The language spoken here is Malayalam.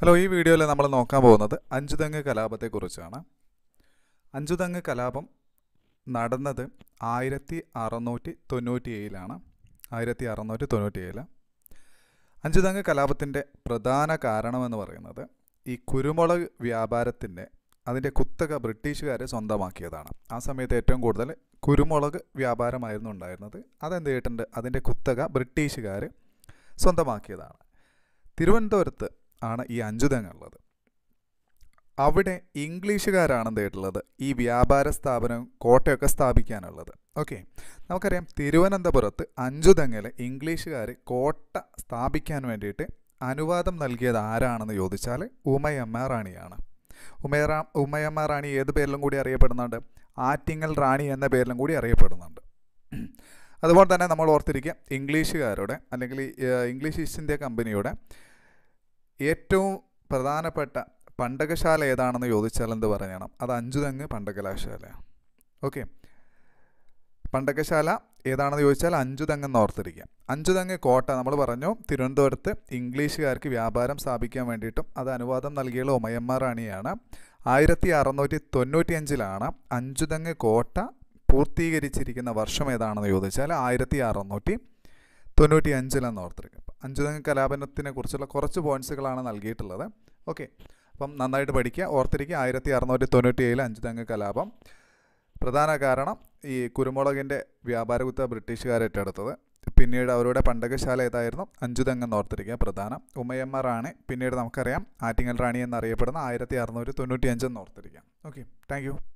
ഹലോ ഈ വീഡിയോയിൽ നമ്മൾ നോക്കാൻ പോകുന്നത് അഞ്ചുതങ്ങ് കലാപത്തെക്കുറിച്ചാണ് അഞ്ചുതങ്ങ് കലാപം നടന്നത് ആയിരത്തി അറുന്നൂറ്റി തൊണ്ണൂറ്റി ഏഴിലാണ് ആയിരത്തി അറുന്നൂറ്റി തൊണ്ണൂറ്റി ഏഴിൽ അഞ്ചുതങ്ങ് കലാപത്തിൻ്റെ പ്രധാന കാരണമെന്ന് പറയുന്നത് ഈ കുരുമുളക് വ്യാപാരത്തിൻ്റെ അതിൻ്റെ കുത്തക ബ്രിട്ടീഷുകാരെ സ്വന്തമാക്കിയതാണ് ആ സമയത്ത് ഏറ്റവും കൂടുതൽ കുരുമുളക് വ്യാപാരമായിരുന്നു ഉണ്ടായിരുന്നത് അതെന്ത് ചെയ്തിട്ടുണ്ട് അതിൻ്റെ കുത്തക ബ്രിട്ടീഷുകാർ സ്വന്തമാക്കിയതാണ് തിരുവനന്തപുരത്ത് ആണ് ഈ അഞ്ചുതങ്ങ ഉള്ളത് അവിടെ ഇംഗ്ലീഷുകാരാണ് എന്തായിട്ടുള്ളത് ഈ വ്യാപാര സ്ഥാപനം കോട്ടയൊക്കെ സ്ഥാപിക്കാനുള്ളത് ഓക്കെ നമുക്കറിയാം തിരുവനന്തപുരത്ത് അഞ്ചുതങ്ങൽ ഇംഗ്ലീഷുകാർ കോട്ട സ്ഥാപിക്കാൻ വേണ്ടിയിട്ട് അനുവാദം നൽകിയത് ആരാണെന്ന് ചോദിച്ചാൽ ഉമയമ്മ റാണിയാണ് ഉമയറാ ഉമയമ്മ റാണി ഏത് പേരിലും കൂടി അറിയപ്പെടുന്നുണ്ട് ആറ്റിങ്ങൽ റാണി എന്ന പേരിലും കൂടി അറിയപ്പെടുന്നുണ്ട് അതുപോലെ തന്നെ നമ്മൾ ഓർത്തിരിക്കുക ഇംഗ്ലീഷുകാരുടെ അല്ലെങ്കിൽ ഇംഗ്ലീഷ് ഈസ്റ്റ് ഇന്ത്യ കമ്പനിയുടെ ഏറ്റവും പ്രധാനപ്പെട്ട പണ്ടകശാല ഏതാണെന്ന് ചോദിച്ചാൽ എന്ത് പറയണം അത് അഞ്ചുതെങ്ങ് പണ്ടകലാശാലയാണ് ഓക്കെ പണ്ടകശാല ഏതാണെന്ന് ചോദിച്ചാൽ അഞ്ചുതെങ്ങെന്ന് ഓർത്തിരിക്കുക അഞ്ചുതെങ്ങ് കോട്ട നമ്മൾ പറഞ്ഞു തിരുവനന്തപുരത്ത് ഇംഗ്ലീഷുകാർക്ക് വ്യാപാരം സ്ഥാപിക്കാൻ വേണ്ടിയിട്ടും അത് അനുവാദം നൽകിയുള്ള ഉമയന്മാർ റാണിയാണ് ആയിരത്തി അറുന്നൂറ്റി തൊണ്ണൂറ്റിയഞ്ചിലാണ് അഞ്ചുതെങ്ങ് കോട്ട പൂർത്തീകരിച്ചിരിക്കുന്ന വർഷം ഏതാണെന്ന് ചോദിച്ചാൽ ആയിരത്തി അറുന്നൂറ്റി തൊണ്ണൂറ്റിയഞ്ചിലെന്ന് ഓർത്തിരിക്കുക അഞ്ചുതങ്ങ് കലാപനത്തിനെ കുറിച്ചുള്ള കുറച്ച് പോയിന്റ്സുകളാണ് നൽകിയിട്ടുള്ളത് ഓക്കെ അപ്പം നന്നായിട്ട് പഠിക്കുക ഓർത്തിരിക്കുക ആയിരത്തി അറുന്നൂറ്റി തൊണ്ണൂറ്റി ഏഴിൽ അഞ്ചുതങ്ങ് കലാപം പ്രധാന കാരണം ഈ കുരുമുളകിൻ്റെ വ്യാപാരകുത്ത ബ്രിട്ടീഷുകാർ ഏറ്റെടുത്തത് പിന്നീട് അവരുടെ പണ്ടകശാല ഏതായിരുന്നു അഞ്ചുതെങ്ങെന്ന് ഓർത്തിരിക്കുക പ്രധാനം റാണി പിന്നീട് നമുക്കറിയാം ആറ്റിങ്ങൽ റാണി എന്നറിയപ്പെടുന്ന ആയിരത്തി അറുന്നൂറ്റി തൊണ്ണൂറ്റി അഞ്ചെന്ന് ഓർത്തിരിക്കാം ഓക്കെ താങ്ക്